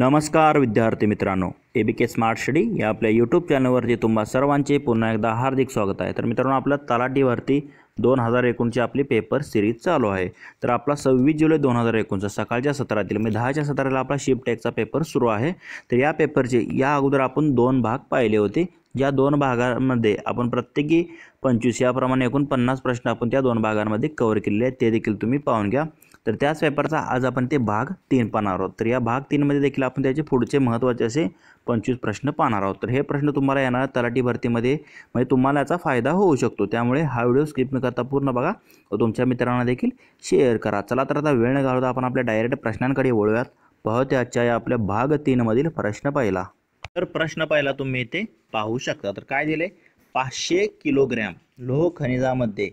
नमस्कार विद्यार्थी मित्रांनो A B K smart study या आपल्या यूट्यूब चॅनलवरती तुम्हा सर्वांचे पुन्हा एकदा हार्दिक स्वागत आहे तर मित्रांनो आपल्या तलाठीवरती दोन हजार एकोणची आपली पेपर सिरीज चालू आहे तर आपला सव्वीस जुलै दोन हजार एकोणचा सकाळच्या सत्रातील म्हणजे दहाच्या सत्राला आपला शिपटेकचा पेपर सुरू आहे तर या पेपरचे या अगोदर आपण दोन भाग पाहिले होते या दोन भागांमध्ये आपण प्रत्येकी पंचवीस याप्रमाणे एकूण पन्नास प्रश्न आपण त्या दोन भागांमध्ये कव्हर केलेले आहेत ते देखील तुम्ही पाहून घ्या तर त्याच पेपरचा आज आपण ते भाग तीन पाहणार आहोत तर या भाग तीनमध्ये देखील आपण त्याचे पुढचे महत्त्वाचे असे पंचवीस प्रश्न पाहणार आहोत तर हे प्रश्न तुम्हाला येणार तलाठी भरतीमध्ये म्हणजे तुम्हाला याचा फायदा होऊ शकतो त्यामुळे हा व्हिडिओ स्किप न करता पूर्ण बघा व तुमच्या मित्रांना देखील शेअर करा चला तर आता वेळ न घालवता आपण आपल्या डायरेक्ट प्रश्नांकडे वळूयात पहत्याच्या या आपल्या भाग तीनमधील प्रश्न पाहिला तर प्रश्न पाहिला तुम्ही इथे पाहू शकता तर काय दिले पाचशे किलोग्रॅम लोह खनिजामध्ये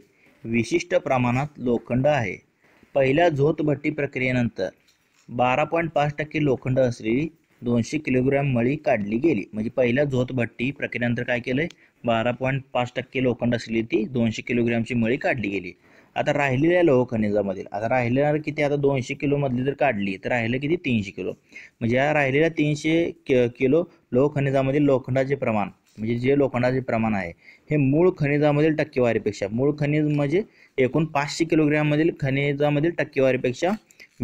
विशिष्ट प्रमाणात लोखंड आहे पहिल्या झोतभट्टी प्रक्रियेनंतर बारा पॉईंट पाच टक्के लोखंड असलेली दोनशे किलोग्रॅम मळी काढली गेली म्हणजे पहिल्या झोतभट्टी प्रक्रियेनंतर काय केलं आहे बारा पॉईंट पाच टक्के लोखंड असलेली ती दोनशे किलोग्रॅमची मळी काढली गेली आता राहिलेल्या लोह खनिजामधील आता राहिलेल्या किती आता दोनशे किलोमधली जर काढली तर राहिलं किती तीनशे किलो म्हणजे या राहिलेल्या तीनशे किलो लोह खनिजामधील लोखंडाचे प्रमाण म्हणजे जे लोखंडाचे प्रमाण आहे हे मूळ खनिजामधील टक्केवारीपेक्षा मूळ खनिज म्हणजे एकूण पाचशे किलोग्रॅममधील खनिजामधील टक्केवारीपेक्षा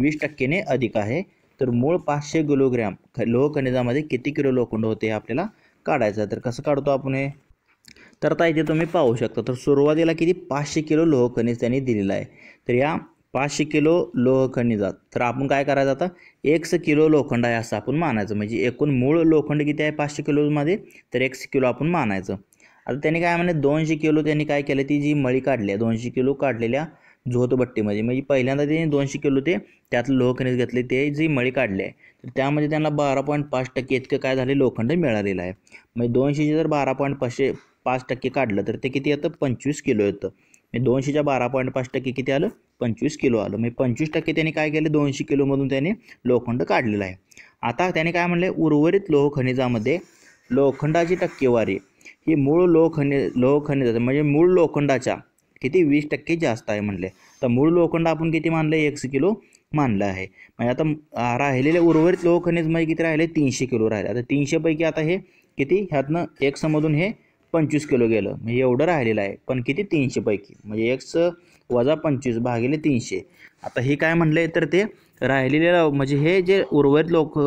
वीस टक्केने अधिक आहे तर मूळ पाचशे किलोग्रॅम ख लोह खनिजामध्ये किती किलो लोखंड होते हे आपल्याला काढायचं तर कसं काढतो आपण हे तर आता इथे तुम्ही पाहू शकता तर सुरुवातीला किती पाचशे किलो लोह खनिज त्यांनी दिलेलं आहे तर या पाचशे किलो लोह खनिजात तर आपण काय करायचं आता स किलो लोखंड आहे असं आपण मानायचं म्हणजे एकूण मूळ लोखंड किती आहे पाचशे किलोमध्ये तर एकशे किलो आपण मानायचं आता त्यांनी काय म्हणे दोनशे किलो त्यांनी काय केलं ती जी मळी काढली आहे दोनशे किलो काढलेल्या झोतभट्टीमध्ये म्हणजे पहिल्यांदा त्यांनी दोनशे किलो ते त्यातलं लोहखनिज घेतले ते जी मळी काढली आहे तर त्यामध्ये त्यांना बारा पॉईंट पाच टक्के इतकं काय झाले लोखंड मिळालेलं आहे म्हणजे दोनशेचे जर बारा पॉईंट पाचशे पाच टक्के काढलं तर ते किती येतं पंचवीस किलो येतं म्हणजे दोनशेच्या बारा पॉईंट पाच टक्के किती आलं पंचवीस किलो आलं म्हणजे पंचवीस टक्के त्यांनी काय केलं दोनशे किलोमधून त्यांनी लोखंड काढलेलं आहे आता त्यांनी काय म्हणले उर्वरित लोहखनिजामध्ये लोखंडाची टक्केवारी हे मूळ लोह लोहखनिज म्हणजे मूळ लोखंडाच्या किती वीस टक्के जास्त आहे म्हणले तर मूळ लोखंड आपण किती मानलं आहे किलो मानलं आहे म्हणजे आता राहिलेले उर्वरित लोहखनिज म्हणजे किती राहिले तीनशे किलो राहिले आता तीनशेपैकी आता हे किती ह्यातनं एक्समधून हे पंचवीस किलो गेलं म्हणजे एवढं राहिलेलं आहे पण किती तीनशेपैकी म्हणजे एक्स वजा पंचवीस भागिले तीनशे आता हे काय म्हणलं तर ते राहिलेले म्हणजे हे जे उर्वरित लोक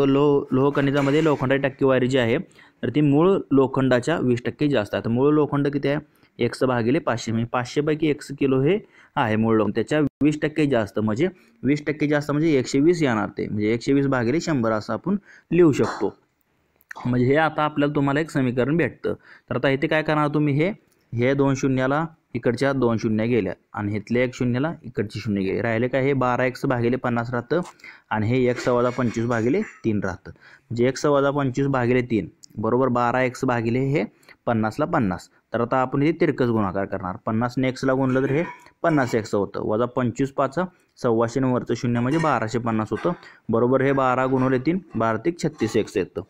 लो खनिजामध्ये लोखंडाची टक्केवारी जी आहे तर ती मूळ लोखंडाच्या वीस टक्के जास्त आहे तर मूळ लोखंड किती आहे एक्स भागिले पाचशे म्हणजे पाचशेपैकी एक्स किलो हे आहे मूळ लोखंड त्याच्या वीस टक्के जास्त म्हणजे वीस टक्के जास्त म्हणजे एकशे वीस येणार ते म्हणजे एकशे वीस भागिले शंभर असं आपण लिहू शकतो म्हणजे हे आता आपल्याला तुम्हाला एक समीकरण भेटतं तर आता इथे काय करणार तुम्ही हे हे दोन शून्याला इकडच्या दोन शून्य गेल्या आणि इथल्या एक शून्यला इकडची शून्य गेली राहिले काय हे बारा एक्स भागिले पन्नास राहतं आणि हे एक सवादा पंचवीस भागिले तीन राहतं म्हणजे एक सवादा पंचवीस भागिले तीन बरोबर बारा एक्स भागिले हे पन्नासला पन्नास तर आता आपण इथे तिरकस गुणाकार करणार पन्नासने एक्सला गुणलं तर हे पन्नास एक्स होतं वजा पंचवीस पाच सव्वाशे नऊवरचं शून्य म्हणजे बाराशे पन्नास होतं बरोबर हे बारा गुणवले तीन बारा ते छत्तीस एक्स येतं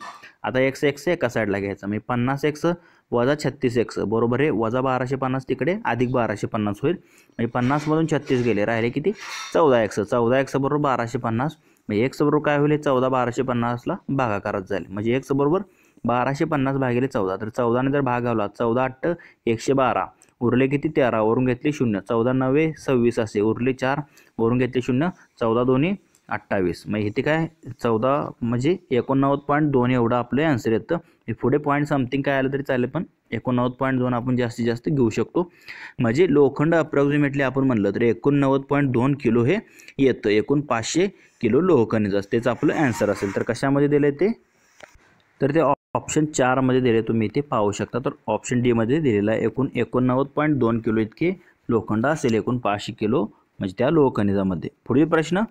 आता एक्स एक्स एका साईडला घ्यायचं म्हणजे पन्नास एक्स वजा छत्तीस एक्स बरोबर हे वजा बाराशे पन्नास तिकडे अधिक बाराशे पन्नास होईल म्हणजे पन्नासमधून छत्तीस गेले राहिले किती चौदा एक्स चौदा एक्स बरोबर बाराशे पन्नास म्हणजे एक्स बरोबर काय होईल चौदा बाराशे पन्नासला भागाकारात जाईल म्हणजे एक्स बरोबर बाराशे पन्नास भागिले चौदा तर चौदाने जर भाग घावला चौदा आठ एकशे बारा उरले किती तेरा वरून घेतले शून्य चौदा नव्वे सव्वीस असे उरले चार वरून घेतले शून्य चौदा दोन्ही अठ्ठावीस मग इथे काय चौदा म्हणजे एकोणनव्वद पॉईंट दोन एवढं आपलं आन्सर येतं पुढे पॉईंट समथिंग काय आलं तरी चालेल पण एकोणनव्वद पॉईंट दोन आपण जास्तीत जास्त घेऊ शकतो म्हणजे लोखंड अप्रॉक्झिमेटली आपण म्हणलं तर एकोणनव्वद पॉईंट दोन किलो हे येतं एकूण पाचशे किलो लोहखनिज असतं तेच आपलं ॲन्सर असेल तर कशामध्ये दिलं ते तर ते ऑप्शन चारमध्ये दिले तुम्ही ते पाहू शकता तर ऑप्शन डीमध्ये दिलेला एकूण एकोणनव्वद पॉईंट दोन किलो इतके लोखंड असेल एकूण पाचशे किलो म्हणजे त्या लोहखनिजामध्ये पुढील प्रश्न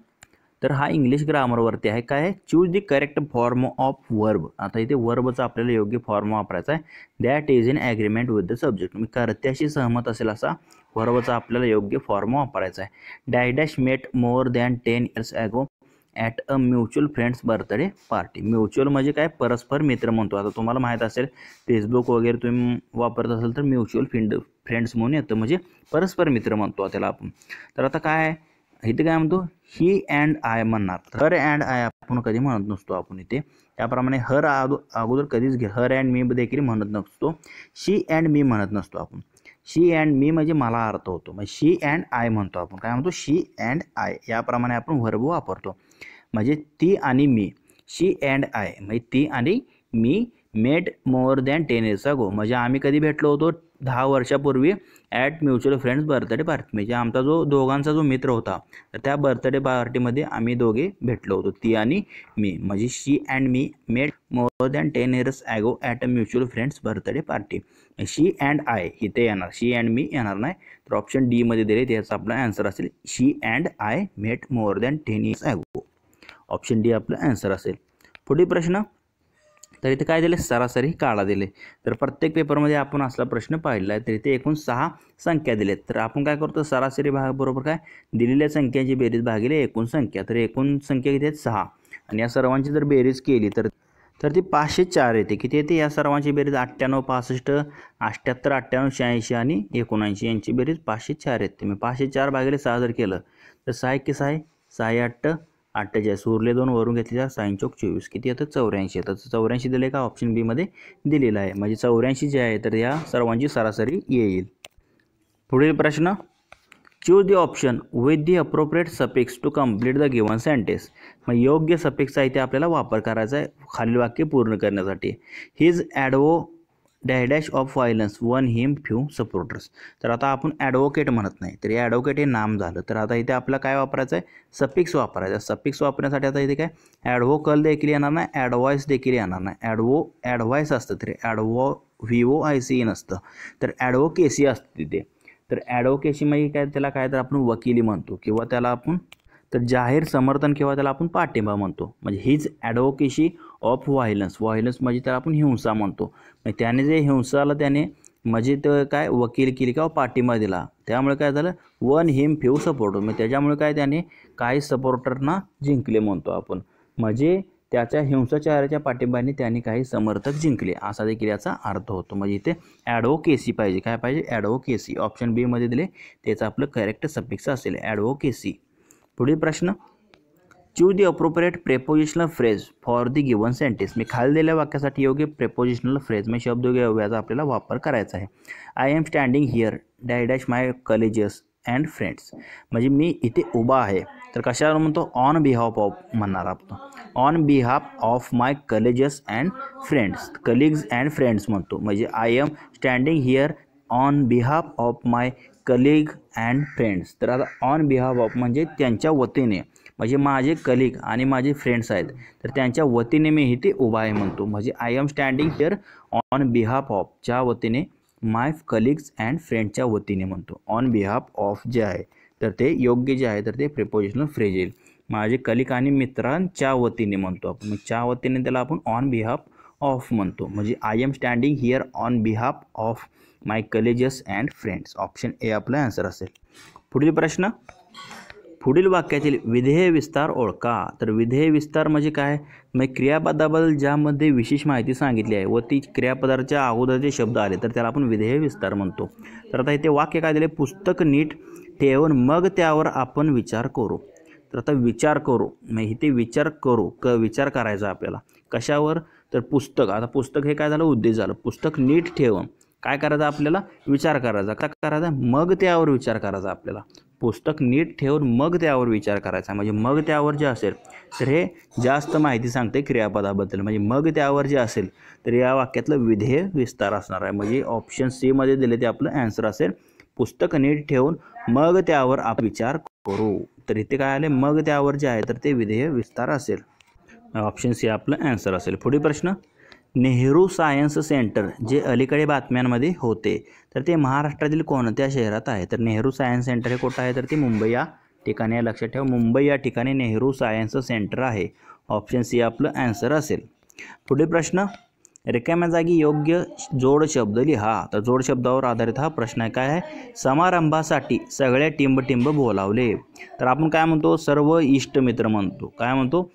तर हा इंग्लिश ग्रामरवरती आहे काय choose the correct form of verb आता इथे वर्बचा आपल्याला योग्य फॉर्म वापरायचा आहे that is in agreement with the subject मी कर्त्याशी सहमत असेल असा वर्बचा आपल्याला योग्य फॉर्म वापरायचा आहे die dash met more than ten years ago at a mutual friends birthday party mutual म्हणजे काय परस्पर मित्र म्हणतो आता तुम्हाला माहीत असेल फेसबुक वगैरे तुम्ही वापरत असाल तर म्युच्युअल फ्रेंड फ्रेंड्स म्हणून येतं म्हणजे परस्पर मित्र म्हणतो त्याला आपण तर आता काय आहे इथे काय म्हणतो ही अँड आय म्हणणार हर अँड आय आपण कधी म्हणत नसतो आपण इथे त्याप्रमाणे हर अगोदर कधीच घे हर अँड मी देखील म्हणत नसतो शी अँड मी म्हणत नसतो आपण शी अँड मी म्हणजे मला अर्थ होतो मग शी अँड आय म्हणतो आपण काय म्हणतो शी अँड आय याप्रमाणे आपण वर्ब वापरतो म्हणजे ती आणि मी शी अँड आय म्हणजे ती आणि मी met more than ten years ago म्हणजे आम्ही कधी भेटलो होतो दहा वर्षापूर्वी at mutual friends birthday party म्हणजे आमचा जो दोघांचा जो मित्र होता तर त्या बर्थडे पार्टीमध्ये आम्ही दोघे भेटलो होतो ती आणि मी म्हणजे she and me made more than ten years ago at a mutual friends birthday party she and I इथे येणार शी अँड मी येणार नाही तर ऑप्शन डीमध्ये दिले त्याचा आपला ॲन्सर असेल she and I met more than ten years ago option D आपला ॲन्सर असेल पुढील प्रश्न तर इथे काय दिले सरासरी काळा दिले तर प्रत्येक पेपरमध्ये आपण असला प्रश्न पाहिला आहे तर इथे एकूण सहा संख्या दिल्यात तर आपण काय करतो सरासरी भागाबरोबर काय दिलेल्या संख्यांची बेरीज भागिले एकूण संख्या तर एकूण संख्या किती आहेत सहा आणि या सर्वांची जर बेरीज केली तर तर ती पाचशे चार येते किती येते या सर्वांची बेरीज अठ्ठ्याण्णव पासष्ट अठ्ठ्याहत्तर अठ्ठ्याण्णव शहाऐंशी आणि एकोणऐंशी यांची बेरीज पाचशे चार येते मी पाचशे चार भागिले सहा जर केलं तर सहा एक सहा सहा अठ्ठ अठ्ठेचाळीस उरले दोन वरून घेतलेल्या साईन चौक चोवीस किती येतं चौऱ्याऐंशी येतं चौऱ्याऐंशी दिले का ऑप्शन बीमध्ये दिलेलं आहे म्हणजे चौऱ्याऐंशी जे आहे तर या सर्वांची सरासरी येईल पुढील प्रश्न choose the option with the appropriate suffix to complete the given sentence मग योग्य सपिक्सचा आहे ते आपल्याला वापर करायचा आहे खालील वाक्य पूर्ण करण्यासाठी his advo dash of violence won him few supporters तर आता आपण ॲडव्होकेट म्हणत नाही तर ॲडव्होकेट हे नाम झालं तर आता इथे आपलं काय वापरायचं आहे सपिक्स वापरायचं सपिक्स वापरण्यासाठी आता इथे काय ॲडव्होकल देखील येणार नाही ॲडवाईस देखील येणार नाही ॲडवो ॲडवाईस असतं तरी advo V O I C नसतं तर ॲडव्होकेसी असतं तिथे तर ॲडव्होकेसी म्हणजे काय त्याला काय तर आपण वकिली म्हणतो किंवा त्याला आपण तर जाहीर समर्थन किंवा त्याला आपण पाठिंबा म्हणतो म्हणजे हीच ॲडव्होकेशी ऑफ व्हायलन्स व्हायलन्स म्हणजे तर आपण हिंसा म्हणतो त्याने जे हिंसाला त्याने म्हणजे तर काय वकील केली किंवा पाठिंबा दिला त्यामुळे काय झालं वन हिम फ्यू सपोर्ट मग त्याच्यामुळे काय त्याने काही सपोर्टरना जिंकले म्हणतो आपण म्हणजे त्याच्या हिंसाचाराच्या पाठिंब्याने त्याने काही समर्थक जिंकले असा देखील याचा अर्थ होतो म्हणजे इथे ऍडव्होकेसी पाहिजे काय पाहिजे ॲडवोकेसी ऑप्शन बीमध्ये दिले त्याचं आपलं करेक्ट सपिक्स असेल ॲडवोकेसी पुढील प्रश्न choose the appropriate prepositional phrase for the given sentence मैं खाली दिल्ली वक्या योग्य प्रेपोजिशनल फ्रेज मैं शब्द योग्याचा आपल्याला वापर करायचा आहे am standing here die dash my colleagues and friends मजे मी उबा है तो कशा मन तो ऑन बिहाफ ऑफ मनना आपण on behalf of my colleagues and friends colleagues and friends मन तो I am standing here on behalf of my colleague and friends तो आता ऑन बिहाफ ऑफ मजे वती म्हणजे माझे कलिग आणि माझे फ्रेंड्स आहेत तर त्यांच्या वतीने मी इथे उभा आहे म्हणतो म्हणजे I am standing here on behalf of च्या वतीने माय कलिग्स अँड फ्रेंडच्या वतीने म्हणतो ऑन बिहाफ ऑफ जे आहे तर ते योग्य जे आहे तर ते प्रिपोजिशनल फ्रेज येईल माझे कलिक आणि मित्रांच्या वतीने म्हणतो आपण च्या वतीने त्याला आपण ऑन बिहाफ ऑफ म्हणतो म्हणजे I am standing here on behalf of my colleagues and friends option A आपला आन्सर असेल पुढील प्रश्न पुढील वाक्यातील विधेय विस्तार ओळखा तर विधेय विस्तार म्हणजे काय मग क्रियापदाबद्दल ज्यामध्ये विशेष माहिती सांगितली आहे व ती क्रियापदाच्या अगोदरचे शब्द आले तर त्याला आपण विधेय विस्तार म्हणतो तर आता इथे वाक्य काय दिले पुस्तक नीट ठेवून मग त्यावर आपण विचार करू तर आता विचार करू मग इथे विचार करू क विचार करायचा आपल्याला कशावर तर पुस्तक आता पुस्तक हे काय झालं उद्देश झालं पुस्तक नीट ठेवून काय करायचं आपल्याला विचार करायचा का करायचा मग त्यावर विचार करायचा आपल्याला पुस्तक नीट ठेवून मग त्यावर विचार करायचा म्हणजे मग त्यावर जे असेल तर हे जास्त माहिती सांगते क्रियापदाबद्दल म्हणजे मग त्यावर जे असेल तर या वाक्यातलं विधेय विस्तार असणार आहे म्हणजे ऑप्शन सीमध्ये दिले ते आपलं ॲन्सर असेल पुस्तक नीट ठेवून मग त्यावर आप विचार करू तर इथे काय आले मग त्यावर जे आहे तर ते विधेय विस्तार असेल ऑप्शन सी आपलं ॲन्सर असेल पुढील प्रश्न नेहरू सायन्स सेंटर जे अलीकडे बातम्यांमध्ये होते तर ते महाराष्ट्रातील कोणत्या शहरात आहे तर नेहरू सायन्स सेंटर हे कुठं आहे तर ते मुंबई या ठिकाणी लक्षात ठेवा मुंबई या ठिकाणी नेहरू सायन्स सेंटर आहे ऑप्शन सी आपलं ॲन्सर असेल पुढे प्रश्न रिकाम्या जागी योग्य जोड शब्द लिहा तर जोड शब्दावर आधारित हा प्रश्न आहे काय आहे समारंभासाठी सगळ्या टिंब टिंब बोलावले तर आपण काय म्हणतो सर्व इष्ट मित्र म्हणतो काय म्हणतो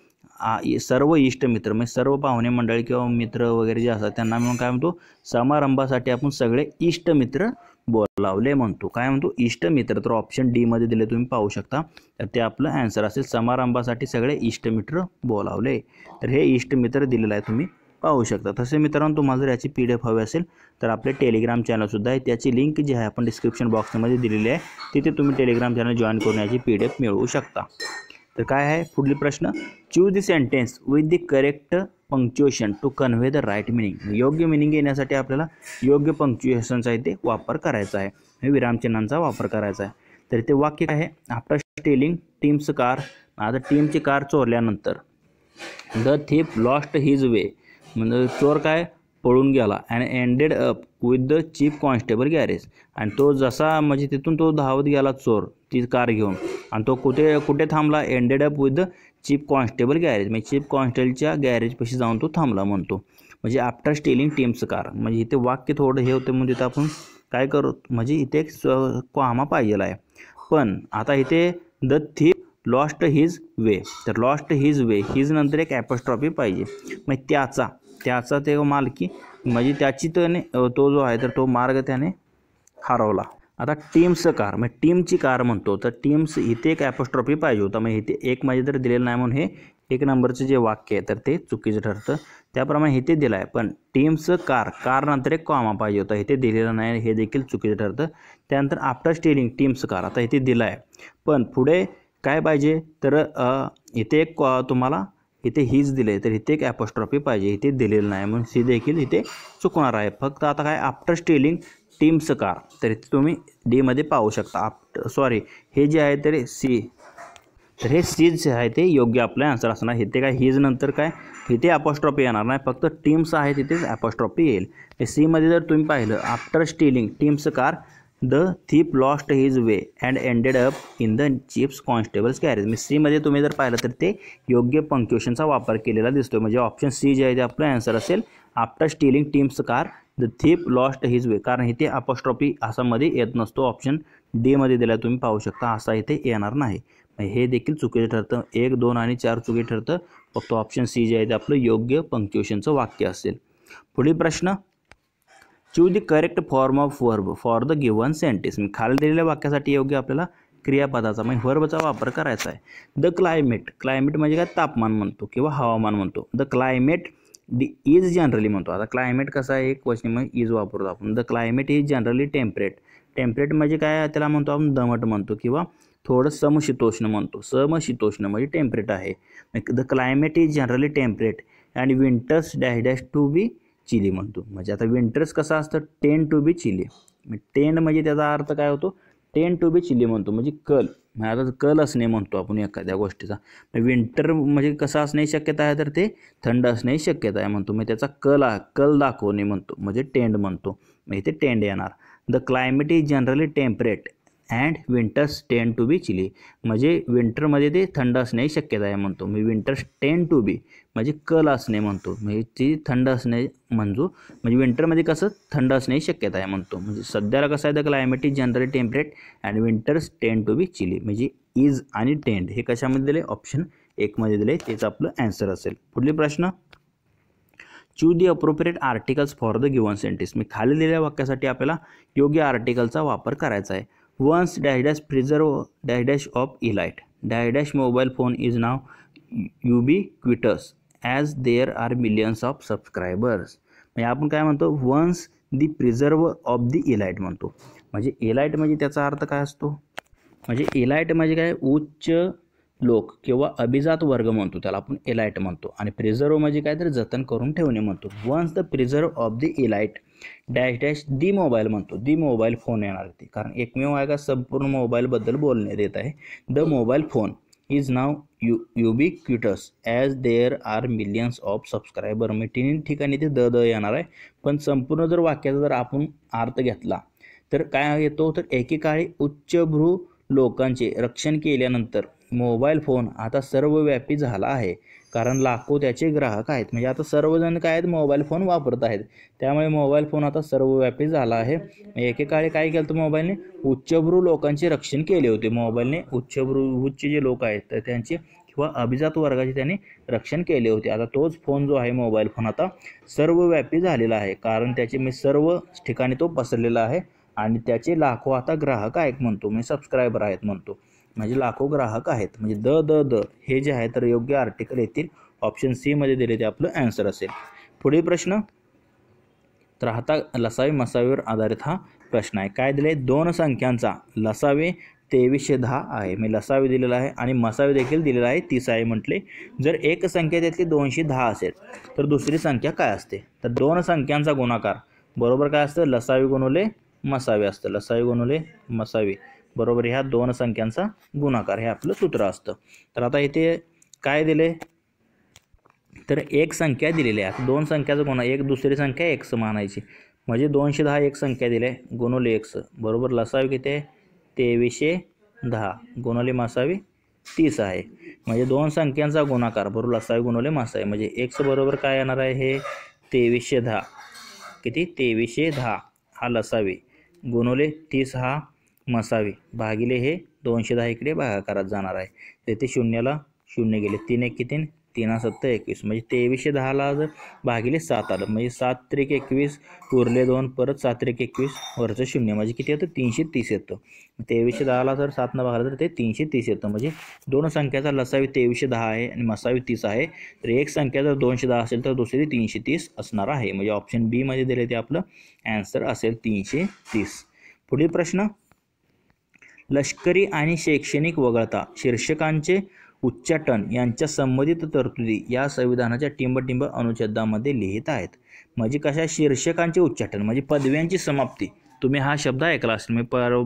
सर्व इष्ट मित्र म्हणजे सर्व पाहुणे मंडळी किंवा मित्र वगैरे जे असतात त्यांना म्हणून काय म्हणतो समारंभासाठी आपण सगळे इष्ट मित्र बोलावले म्हणतो काय म्हणतो इष्ट मित्र तर ऑप्शन डीमध्ये दिले तुम्ही पाहू शकता तर ते आपलं ॲन्सर असेल समारंभासाठी सगळे इष्ट मित्र बोलावले तर हे इष्ट मित्र दिलेलं आहे तुम्ही पाहू शकता तसे मित्रांनो तुम्हाला जर याची पी डी एफ हवी असेल तर आपले टेलिग्राम चॅनलसुद्धा आहे त्याची लिंक जी आहे आपण डिस्क्रिप्शन बॉक्समध्ये दिलेली आहे तिथे तुम्ही टेलिग्राम चॅनल जॉईन करून याची पी डी एफ मिळवू शकता तर काय आहे पुढील प्रश्न choose the sentence with the correct punctuation to convey the right meaning meaning मिनिंग येण्यासाठी आपल्याला योग्य पंक्च्युएशनचा इथे वापर करायचा आहे हे विरामचिन्हांचा वापर करायचा आहे तर इथे वाक्य काय आहे आफ्टर स्टेलिंग टीम्स कार आता टीमची कार चोरल्यानंतर the thief lost his way म्हणजे चोर काय पळून गेला and ended up with the chief constable garage आणि तो जसा म्हणजे तिथून तो धावत गेला चोर ती कार घेऊन आणि तो कुठे कुठे थांबला ended up with the chief constable garage म्हणजे चीफ कॉन्स्टेबलच्या गॅरेजपाशी जाऊन तो थांबला म्हणतो म्हणजे आफ्टर स्टेलिंग टीम्स कार म्हणजे इथे वाक्य थोडं हे होते म्हणजे तिथं आपण काय करू म्हणजे इथे एक कामा पाहिजे आहे पण आता इथे the thief lost his way तर लॉस्ट हिज वे हिज नंतर एक ॲपस्ट्रॉफी पाहिजे मग त्याचा त्याचा ते मालकी म्हणजे त्याची त्याने तो जो आहे तर तो मार्ग त्याने हरवला आता टीम्स कार मग टीमची कार म्हणतो तर टीम्स इथे एक ॲपोस्ट्रॉफी पाहिजे होता मग इथे एक माझे म्हणजे तर दिलेलं नाही म्हणून हे एक नंबरचं जे वाक्य आहे तर ते चुकीचं ठरतं त्याप्रमाणे इथे दिलं आहे पण टीम्स कार कार नंतर एक कॉमा पाहिजे होता इथे दिलेलं नाही हे देखील चुकीचं ठरतं त्यानंतर आफ्टर स्टेलिंग टीम्स कार आता इथे दिलं आहे पण पुढे काय पाहिजे तर इथे एक तुम्हाला इथे हीच दिले तर इथे एक ॲपोस्ट्रॉफी पाहिजे इथे दिलेलं नाही म्हणून सी देखील इथे चुकणार आहे फक्त आता काय आफ्टर स्टेलिंग टीम कार तर इथे तुम्ही डीमध्ये पाहू शकता आप सॉरी हे जे आहे तरी सी तर हे सीज जे आहे ते योग्य आपलं आन्सर असणार इथे काय हीज नंतर काय इथे ॲपोस्ट्रॉफी येणार नाही फक्त टीम्स आहे तिथेच ॲपोस्ट्रॉफी येईल सीमध्ये जर तुम्ही पाहिलं after stealing Tim's car the thief lost his way and ended up in the chief's constable's garage मी सीमध्ये तुम्ही जर पाहिलं तर ते योग्य पंक्युएशनचा वापर केलेला दिसतो म्हणजे ऑप्शन सी जे आहे ते आपलं ॲन्सर असेल after stealing Tim's car the thief lost his way कारण इथे असा असामध्ये येत नसतो ऑप्शन डीमध्ये दिला तुम्ही पाहू शकता असा इथे येणार नाही हे देखील चुकीचं ठरतं एक दोन आणि चार चुकी ठरतं फक्त ऑप्शन सी जे आहे ते आपलं योग्य पंक्युएशनचं वाक्य असेल पुढील प्रश्न choose the correct form of verb for the given sentence मी खाली दिलेल्या वाक्यासाठी योग्य आपल्याला क्रियापदाचा म्हणजे वर्बचा वापर करायचा आहे द क्लायमेट क्लायमेट म्हणजे काय तापमान म्हणतो किंवा हवामान म्हणतो the climate the is generally म्हणतो आता क्लायमेट कसं आहे एक क्वेश्चन मग इज वापरतो आपण the climate is generally temperate temperate म्हणजे काय त्याला म्हणतो आपण दमट म्हणतो किंवा थोडं समशीतोष्ण म्हणतो समशीतोष्ण म्हणजे टेम्परेट आहे the climate is generally temperate and winters dash dash to be chilly म्हणतो म्हणजे आता विंटर्स कसं असतं tend to be chilly tend म्हणजे त्याचा अर्थ काय होतो टेन टू बी चिली म्हणतो म्हणजे कल म्हणजे आता कल असणे म्हणतो आपण एखाद्या गोष्टीचा विंटर म्हणजे कसं असण्याची शक्यता आहे तर ते थंड असण्याची शक्यता आहे म्हणतो मी त्याचा कल कल दाखवणे म्हणतो म्हणजे टेंड म्हणतो म्हणजे ते टेंड येणार the climate is generally temperate and winters tend to be chilly म्हणजे विंटरमध्ये ते थंड असण्याची शक्यता आहे म्हणतो मी विंटर्स टेन टू बी म्हणजे कल असणे म्हणतो म्हणजे ती थंड असणे म्हणजो म्हणजे विंटरमध्ये कसं थंड असण्याची शक्यता आहे म्हणतो म्हणजे सध्याला कसं आहे तर climate is generally temperate and winters tend to be chilly म्हणजे इज आणि टेंड हे कशामध्ये दिले ऑप्शन एकमध्ये दिले तेच आपलं ॲन्सर असेल पुढले प्रश्न choose the appropriate articles for the given sentence मी खाली दिलेल्या वाक्यासाठी आपल्याला योग्य आर्टिकलचा वापर करायचा आहे once die dash preserve die dash of elite die dash mobile phone is now ubiquitous as there are millions of of म्हणजे आपण काय म्हणतो once the preserve of the elite म्हणतो म्हणजे इलाइट म्हणजे त्याचा अर्थ काय असतो म्हणजे इलाइट म्हणजे काय उच्च लोक किंवा अभिजात वर्ग म्हणतो त्याला आपण एलाईट म्हणतो आणि प्रिझर्व म्हणजे काय तर जतन करून ठेवणे म्हणतो once the preserve of the elite dash dash the mobile म्हणतो दी मोबाईल फोन येणार ते कारण एकमेव आहे का संपूर्ण मोबाईलबद्दल बोलण्यात येत आहे the mobile phone is now you ubiquitous as there are millions of subscriber मी तिन्ही ठिकाणी ते द द येणार आहे पण संपूर्ण जर वाक्याचा जर आपण अर्थ घेतला तर काय येतो तर एकेकाळी उच्चभ्रू लोकांचे रक्षण केल्यानंतर मोबाईल फोन आता सर्वव्यापी झाला आहे कारण लाखो त्याचे ग्राहक आहेत म्हणजे आता सर्वजण काय आहेत मोबाईल फोन वापरत आहेत त्यामुळे मोबाईल फोन आता सर्वव्यापी झाला आहे म्हणजे एकेकाळी काय केलं तर मोबाईलने उच्चभ्रू लोकांचे रक्षण केले होते मोबाईलने उच्चभ्रू उच्च जे लोक आहेत त्यांचे किंवा अभिजात वर्गाचे त्यांनी रक्षण केले होते आता तोच फोन जो आहे मोबाईल फोन आता सर्वव्यापी झालेला आहे कारण त्याचे मी सर्व ठिकाणी तो पसरलेला आहे आणि त्याचे लाखो आता ग्राहक आहेत म्हणतो मी सबस्क्रायबर आहेत म्हणतो म्हणजे लाखो ग्राहक आहेत म्हणजे द द द हे जे आहे तर योग्य आर्टिकल येतील ऑप्शन सीमध्ये दिले ते आपलं ॲन्सर असेल पुढील प्रश्न तर हाता लसावी मसावीवर आधारित हा प्रश्न आहे काय दिले दोन संख्यांचा लसावे तेवीसशे दहा आहे मी लसावी दिलेला आहे आणि मसावे देखील दिलेला आहे तीस आहे म्हटले जर एक संख्या त्यातली दोनशे दहा असेल तर दुसरी संख्या काय असते तर दोन संख्यांचा गुणाकार बरोबर काय असतं लसावी गुणवले मसावे असतं लसावी गुणवले मसावी बरोबर ह्या दोन संख्यांचा गुणाकार हे आपलं सूत्र असतं तर आता इथे काय दिले तर एक संख्या दिलेली आहे दोन संख्याचं गुणा एक दुसरी संख्या एक्स मानायची म्हणजे दोनशे दहा एक संख्या दिले गुणोले एक्स बरोबर लसावी किती आहे तेवीसशे दहा गुणोले मासावी तीस आहे म्हणजे दोन संख्यांचा गुणाकार बरोबर लसावी गुणोले मासावी म्हणजे एक्स बरोबर काय येणार आहे हे तेवीसशे दहा किती तेवीसशे दहा हा लसावी गुणोले तीस हा मसावे भागिले हे दोनशे दहा इकडे भागाकारात जाणार आहे तेथे शून्याला शून्य गेले तीन एक किती तीन सत्तर एकवीस म्हणजे तेवीसशे दहाला जर भागिले सात आलं म्हणजे सात त्रिक एकवीस उरले दोन परत सात त्रिक एकवीस वरचं शून्य म्हणजे किती येतं तीनशे तीस येतं तेवीसशे दहाला जर सातनं भागलं तर ते तीनशे तीस येतं म्हणजे दोन संख्याचा लसावी तेवीसशे दहा आहे आणि मसावी तीस आहे तर एक संख्या जर दोनशे दहा असेल तर दुसरी तीनशे तीस असणार आहे म्हणजे ऑप्शन बीमध्ये दिले ते आपलं ॲन्सर असेल तीनशे तीस पुढील प्रश्न लष्करी आणि शैक्षणिक वगळता शीर्षकांचे उच्चाटन यांच्या संबंधित तरतुदी या संविधानाच्या टिंबटिंब अनुच्छेदामध्ये लिहित आहेत म्हणजे कशा शीर्षकांचे उच्चाटन म्हणजे पदव्यांची समाप्ती तुम्ही हा शब्द ऐकला असेल मी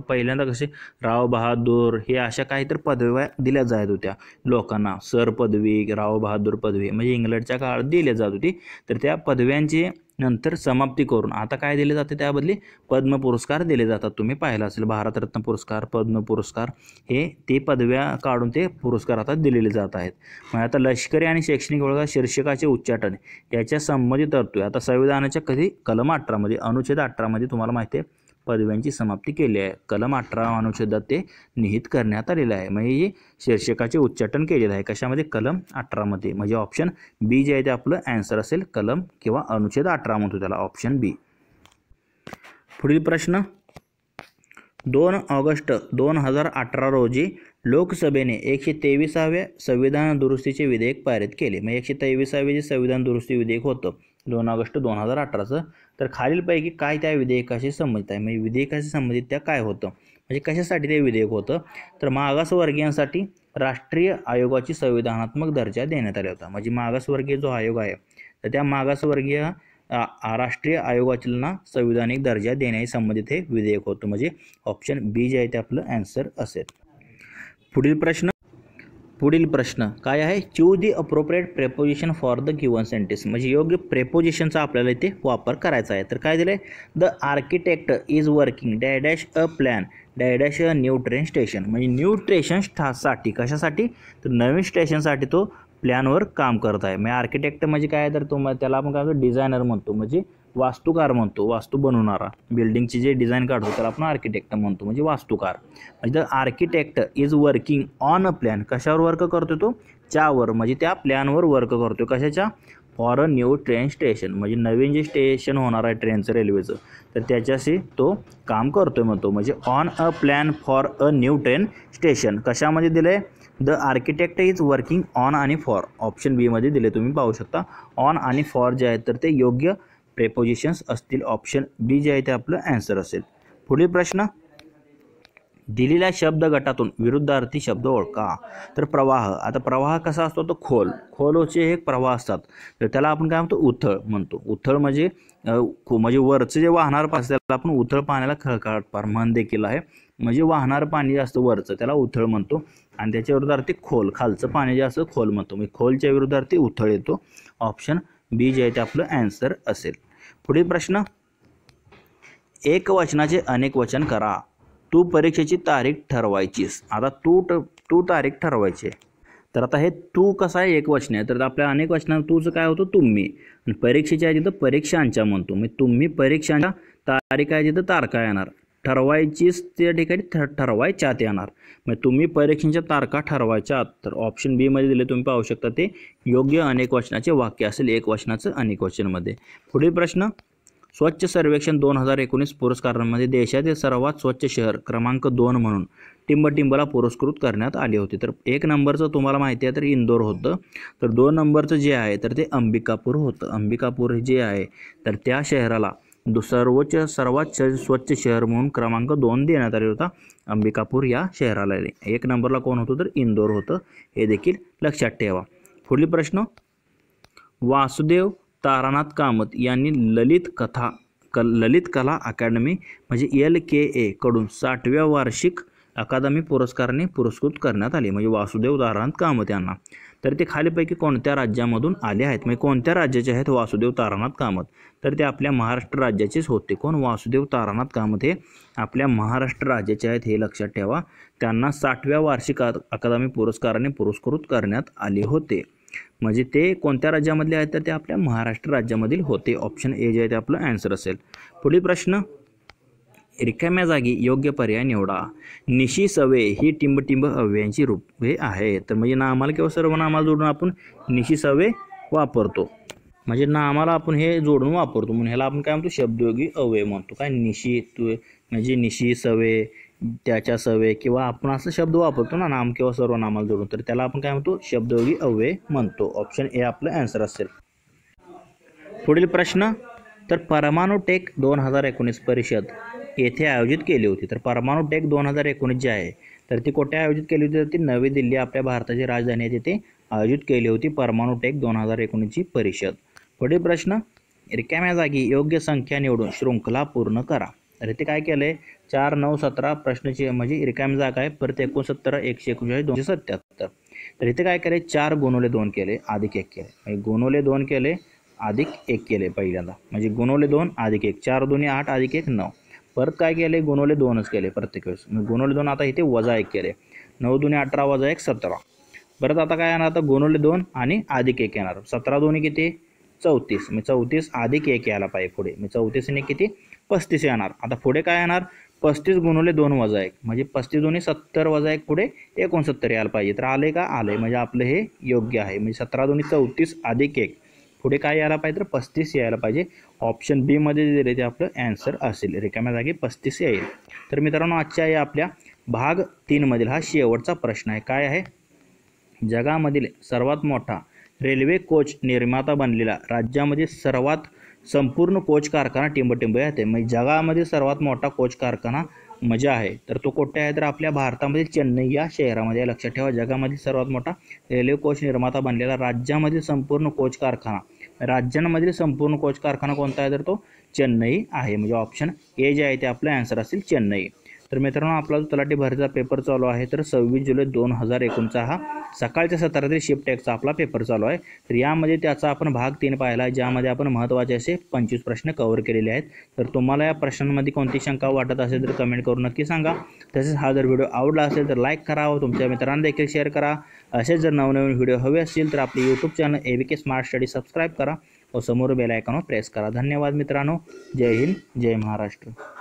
पहिल्यांदा कसे राव बहादूर हे अशा काहीतरी पदव्या दिल्या जात होत्या लोकांना सर पदवी राव बहादूर पदवी म्हणजे इंग्लंडच्या काळात दिल्या जात होती तर त्या पदव्यांचे नंतर समाप्ती करून आता काय दिले जाते त्याबदली पद्म पुरस्कार दिले जातात तुम्ही पाहिलं असेल भारतरत्न पुरस्कार पद्म पुरस्कार हे ते पदव्या काढून ते पुरस्कार आता दिलेले जात आहेत मग आता लष्करी आणि शैक्षणिक वर्गात शीर्षकाचे उच्चाटन याच्या संबंधित तरतूद आता संविधानाच्या कधी कलम अठरामध्ये अनुच्छेद अठरामध्ये तुम्हाला माहिती आहे पदव्यांची समाप्ती केली आहे कलम अठरा अनुच्छेदात ते निहित करण्यात आलेलं आहे म्हणजे हे शीर्षकाचे उच्चाटन केलेलं आहे कशामध्ये कलम अठरामध्ये म्हणजे ऑप्शन बी जे आहे ते आपलं ॲन्सर असेल कलम किंवा अनुच्छेद अठरा म्हणतो त्याला ऑप्शन बी पुढील प्रश्न दोन ऑगस्ट दोन हजार अठरा रोजी लोकसभेने एकशे तेविसाव्या संविधान दुरुस्तीचे विधेयक पारित केले मग एकशे तेविसावे जे संविधान दुरुस्ती विधेयक होतं दोन ऑगस्ट दोन हजार अठराचं तर खालीलपैकी काय त्या विधेयकाशी संबंधित आहे म्हणजे विधेयकाशी संबंधित त्या काय होतं म्हणजे कशासाठी ते विधेयक होतं तर मागासवर्गीयांसाठी राष्ट्रीय आयोगाची संविधानात्मक दर्जा देण्यात आला होता म्हणजे मागासवर्गीय जो आयोग आहे तर त्या मागासवर्गीय राष्ट्रीय आयोगाला संविधानिक दर्जा देण्याशी संबंधित हे विधेयक होतं म्हणजे ऑप्शन बी जे आहे ते आपलं ॲन्सर असेल पुढील प्रश्न पुढील प्रश्न काय आहे choose the appropriate preposition for the given sentence म्हणजे योग्य प्रेपोजिशनचा आपल्याला इथे वापर करायचा आहे तर काय दिलं आहे the architect is working dash dash a plan dash dash a new train station म्हणजे न्यू स्टेशन साठी कशासाठी तर नवीन स्टेशनसाठी तो प्लॅनवर काम करत आहे म्हणजे आर्किटेक्ट म्हणजे काय तर तो त्याला आपण काय म्हणतो डिझायनर म्हणतो म्हणजे वास्तुकार म्हणतो वास्तू बनवणारा बिल्डिंगची जे डिझाईन काढतो त्याला आपण आर्किटेक्ट म्हणतो म्हणजे वास्तुकार म्हणजे the architect is working on a plan कशावर वर्क करतो तो च्यावर म्हणजे त्या प्लॅनवर वर्क करतो कशाच्या for a new train station म्हणजे नवीन जे स्टेशन होणार आहे ट्रेनचं रेल्वेचं तर त्याच्याशी तो काम करतो आहे म्हणतो म्हणजे on a plan for a new train station कशामध्ये दिलं आहे the architect is working on आणि फॉर ऑप्शन बीमध्ये दिले तुम्ही पाहू शकता ऑन आणि फॉर जे आहेत तर ते योग्य प्रेपोजिशन्स असतील ऑप्शन बी जे आहे ते आपलं ॲन्सर असेल पुढील प्रश्न दिलेल्या शब्द गटातून विरुद्धार्थी शब्द ओळखा तर प्रवाह आता प्रवाह कसा असतो तो खोल खोलोचे एक प्रवाह असतात तर त्याला आपण काय म्हणतो उथळ म्हणतो उथळ म्हणजे म्हणजे वरचं जे वाहणार पाणी त्याला आपण उथळ पाण्याला खळखळाट प्रमाण देखील आहे म्हणजे वाहणारं पाणी जे असतं वरचं त्याला उथळ म्हणतो आणि त्याच्या विरुद्धार्थी खोल खालचं पाणी जे असतं खोल म्हणतो म्हणजे खोलच्या विरुद्धार्थी उथळ येतो ऑप्शन बी जे आहे ते आपलं ॲन्सर असेल पुढील प्रश्न एक वचनाचे अनेक वचन करा तू परीक्षेची तारीख ठरवायचीस आता तू तू तारीख ठरवायची तर आता हे तू कसं आहे एक वचन आहे तर आपल्या अनेक वचनात तूचं काय होतं तुम्ही आणि परीक्षेच्या तिथं परीक्षांच्या म्हणतो मी म्हणजे तुम्ही परीक्षांच्या तारीख आहे तिथं तारखा येणार ठरवायचीच त्या ठिकाणी ठ ठरवायच्या आत येणार मग म्हणजे तुम्ही परीक्षेच्या तारखा ठरवायच्या आत तर ऑप्शन बीमध्ये दिले तुम्ही पाहू शकता ते योग्य अनेक वचनाचे वाक्य असेल एक वचनाचं अनेक वचनमध्ये पुढील प्रश्न स्वच्छ सर्वेक्षण दोन हजार एकोणीस पुरस्कारांमध्ये देशातील सर्वात स्वच्छ शहर क्रमांक दोन म्हणून टिंबटिंबला पुरस्कृत करण्यात आले होते तर एक नंबरचं तुम्हाला माहिती आहे तर इंदोर होतं तर दोन नंबरचं जे आहे तर ते अंबिकापूर होतं अंबिकापूर जे आहे तर त्या शहराला दु सर्वोच्च सर्वात स्वच्छ शहर म्हणून क्रमांक दोन देण्यात आले होता अंबिकापूर या शहराला एक नंबरला कोण होतं तर इंदोर होतं हे देखील लक्षात ठेवा पुढील प्रश्न वासुदेव तारानाथ कामत यांनी ललित कथा क ललित कला अकॅडमी म्हणजे एल के एकडून साठव्या वार्षिक अकादमी पुरस्काराने पुरस्कृत करण्यात आले म्हणजे वासुदेव तारांत कामत यांना तर ते खालीपैकी कोणत्या राज्यामधून आले आहेत म्हणजे कोणत्या राज्याचे आहेत वासुदेव तारानाथ कामत तर ते आपल्या महाराष्ट्र राज्याचेच होते कोण वासुदेव तारानाथ कामत हे आपल्या महाराष्ट्र राज्याचे आहेत हे लक्षात ठेवा त्यांना साठव्या वार्षिक अकादमी पुरस्काराने पुरस्कृत करण्यात आले होते म्हणजे ते कोणत्या राज्यामधले आहेत तर ते आपल्या महाराष्ट्र राज्यामधील होते ऑप्शन ए जे आहे ते आपलं ॲन्सर असेल पुढील प्रश्न रिकाम्या जागी योग्य पर्याय निवडा निशी सवे ही टिंबटिंब अव्ययांची रूपे आहेत तर म्हणजे नामाला किंवा नामाला जोडून आपण निशी सवे वापरतो म्हणजे नामाला आपण हे जोडून वापरतो म्हणून ह्याला आपण काय म्हणतो शब्दयोगी अवय म्हणतो काय निशी तु म्हणजे निशी सवे त्याच्या सवे किंवा आपण असं शब्द वापरतो ना नाम किंवा नामाला जोडून तर त्याला आपण काय म्हणतो शब्दयोगी अव्यय म्हणतो ऑप्शन ए आपलं ॲन्सर असेल पुढील प्रश्न तर परमाणु टेक दोन हजार एकोणीस परिषद येथे आयोजित केली होती तर परमाणू टेक दोन हजार एकोणीस जे आहे तर ती कुठे आयोजित केली होती तर ती नवी दिल्ली आपल्या भारताची राजधानी आहे तिथे आयोजित केली होती परमाणू टेक दोन हजार एकोणीसची परिषद पुढील प्रश्न रिकाम्या जागी योग्य संख्या निवडून शृंखला पूर्ण करा तर इथे काय केलं आहे चार नऊ सतरा प्रश्नची म्हणजे रिकाम्या जागा आहे परत एकोणसत्तर एकशे एकोणचाळीस दोनशे सत्याहत्तर तर इथे काय केले चार गुणवले दोन केले अधिक एक केले म्हणजे गुणवले दोन केले अधिक एक केले पहिल्यांदा म्हणजे गुणवले दोन अधिक एक चार दोन्ही आठ अधिक एक नऊ परत काय केले गुणवले दोनच केले प्रत्येक वेळेस म्हणजे गुणवले दोन आता इथे वजा एक केले नऊ दोन्ही अठरा वजा एक सतरा परत आता काय येणार आता गुणवले दोन आणि अधिक एक येणार सतरा दोन्ही किती चौतीस मी चौतीस अधिक एक यायला पाहिजे पुढे मी चौतीसने किती पस्तीस येणार आता पुढे काय येणार पस्तीस गुणवले दोन वजा एक म्हणजे पस्तीस दोन्ही सत्तर वजा एक पुढे एकोणसत्तर यायला पाहिजे तर आले का आले म्हणजे आपलं हे योग्य आहे म्हणजे सतरा दोन्ही चौतीस अधिक एक पुढे काय यायला पाहिजे तर पस्तीस यायला पाहिजे ऑप्शन बीमध्ये दिले ते आपलं ॲन्सर असेल रिकाम्या जागे पस्तीस येईल तर मित्रांनो आजच्या आहे आपल्या भाग तीनमधील हा शेवटचा प्रश्न आहे काय आहे जगामधील सर्वात मोठा रेल्वे कोच निर्माता बनलेला राज्यामध्ये सर्वात संपूर्ण कोच कारखाना टिंबटिंब येते म्हणजे जगामध्ये सर्वात मोठा कोच कारखाना मजा आहे तर तो कोठे आहे तर आपल्या भारतामधील चेन्नई या शहरामध्ये लक्षात ठेवा जगामधील सर्वात मोठा रेल्वे कोच निर्माता बनलेला राज्यामधील संपूर्ण कोच कारखाना राज्यांमधील संपूर्ण कोच कारखाना कोणता आहे तर तो चेन्नई आहे म्हणजे ऑप्शन ए जे आहे ते आपलं ॲन्सर असेल चेन्नई तर मित्रांनो आपला जो तलाठी भरतीचा पेपर चालू आहे तर सव्वीस जुलै दोन हजार एकोणचा हा सकाळच्या सत्रातील शिफ्ट आपला पेपर चालू आहे तर यामध्ये त्याचा आपण भाग तीन पाहिला ज्यामध्ये आपण महत्त्वाचे असे पंचवीस प्रश्न कव्हर केलेले आहेत तर तुम्हाला या प्रश्नांमध्ये कोणती शंका वाटत असेल तर कमेंट करून नक्की सांगा तसेच हा जर व्हिडिओ आवडला असेल तर लाईक करा व तुमच्या मित्रांना देखील शेअर करा असेच जर नवनवीन व्हिडिओ हवे असतील तर आपले YouTube channel A V K smart study subscribe करा व समोर बेलायकॉनवर प्रेस करा धन्यवाद मित्रांनो जय हिंद जय महाराष्ट्र